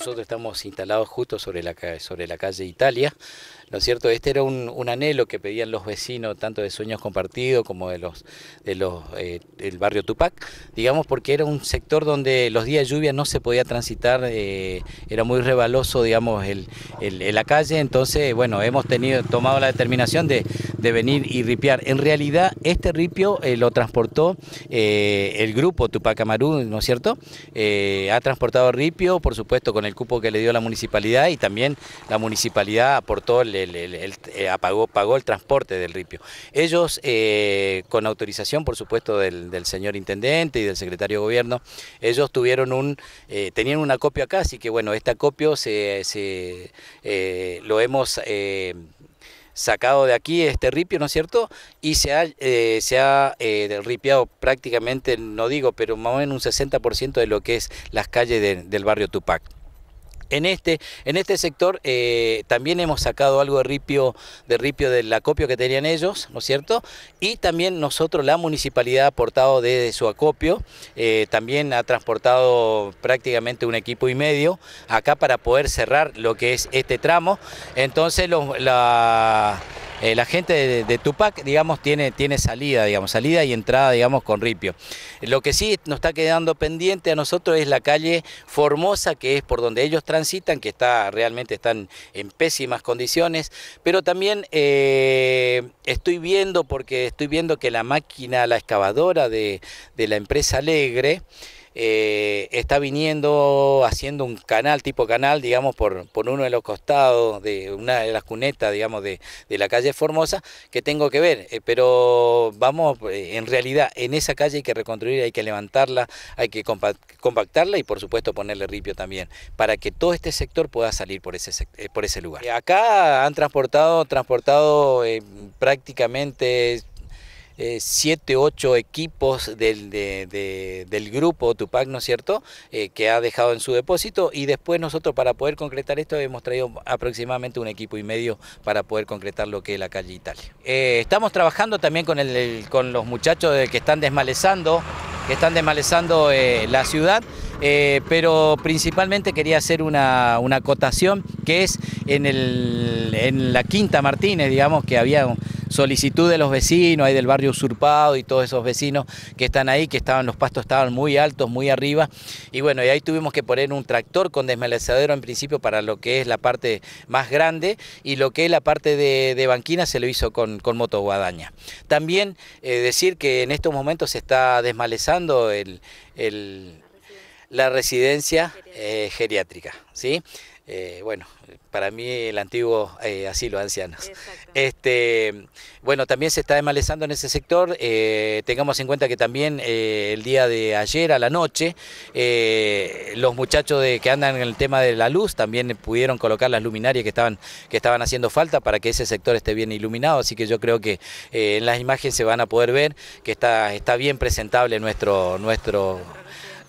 Nosotros estamos instalados justo sobre la, sobre la calle Italia. ¿No es cierto? Este era un, anhelo que pedían los vecinos, tanto de Sueños Compartidos como de los, de los eh, barrio Tupac, digamos, porque era un sector donde los días de lluvia no se podía transitar, eh, era muy rebaloso, digamos, el, la calle. Entonces, bueno, hemos tenido tomado la determinación de de venir y ripiar. En realidad, este ripio eh, lo transportó eh, el grupo Tupac Amaru, ¿no es cierto? Eh, ha transportado ripio, por supuesto, con el cupo que le dio la municipalidad y también la municipalidad aportó, el, el, apagó, pagó el transporte del ripio. Ellos, con autorización, por supuesto, del, señor intendente y del secretario de gobierno, ellos tuvieron un, tenían una copia acá, así que bueno, este copio se lo hemos sacado de aquí este ripio, ¿no es cierto? Y se ha, eh, se ha eh, ripiado prácticamente, no digo, pero más o menos un 60% de lo que es las calles del barrio Tupac. En este, en este sector eh, también hemos sacado algo de ripio, de ripio del acopio que tenían ellos, ¿no es cierto? Y también nosotros, la municipalidad, ha aportado desde su acopio, eh, también ha transportado prácticamente un equipo y medio acá para poder cerrar lo que es este tramo. Entonces, la eh, la gente de, Tupac, digamos, tiene, tiene salida, digamos, salida y entrada, digamos, con Ripio. Lo que sí nos está quedando pendiente a nosotros es la calle Formosa, que es por donde ellos transitan, que está realmente están en pésimas condiciones, pero también eh, estoy viendo, porque estoy viendo que la máquina, la excavadora de, de la empresa Alegre, eh, está viniendo haciendo un canal, tipo canal, digamos, por, por uno de los costados de una de las cunetas, digamos, de, la calle Formosa, que tengo que ver, eh, pero vamos, eh, en realidad, en esa calle hay que reconstruir, hay que levantarla, hay que compactarla y por supuesto ponerle ripio también, para que todo este sector pueda salir por ese, por ese lugar. Acá han transportado, transportado prácticamente eh, siete, ocho equipos del, del, grupo Tupac, ¿no es cierto?, eh, que ha dejado en su depósito y después nosotros para poder concretar esto hemos traído aproximadamente un equipo y medio para poder concretar lo que es la calle Italia. Eh, estamos trabajando también con, el, con los muchachos que están desmalezando, que están desmalezando la ciudad. pero principalmente quería hacer una, una acotación que es en, en la Quinta Martínez, digamos que había solicitud de los vecinos, hay del barrio usurpado y todos esos vecinos que están ahí, que estaban, los pastos estaban muy altos, muy arriba, y bueno, y ahí tuvimos que poner un tractor con desmalezadero en principio para lo que es la parte más grande y lo que es la parte de, de banquina se lo hizo con, con moto guadaña. También eh, decir que en estos momentos se está desmalezando el la residencia eh, geriátrica, ¿sí? Eh, bueno, para mí el antiguo eh, asilo de ancianos. Este, bueno, también se está desmalezando en ese sector. tengamos en cuenta que también el día de ayer a la noche, los muchachos de, que andan en el tema de la luz también pudieron colocar las luminarias que estaban, que estaban haciendo falta para que ese sector esté bien iluminado. Así que yo creo que en las imágenes se van a poder ver que está, está bien presentable nuestro, nuestro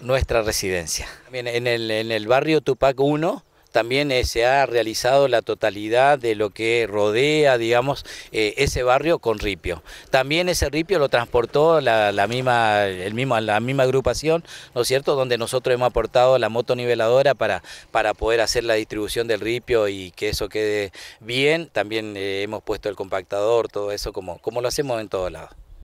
nuestra residencia. en el, barrio Tupac 1 también eh, se ha realizado la totalidad de lo que rodea, digamos, eh, ese barrio con ripio. También ese ripio lo transportó la, la, misma, el mismo, la misma agrupación, ¿no es cierto?, donde nosotros hemos aportado la motoniveladora para, para poder hacer la distribución del ripio y que eso quede bien. También eh, hemos puesto el compactador, todo eso, como, como lo hacemos en todos lados.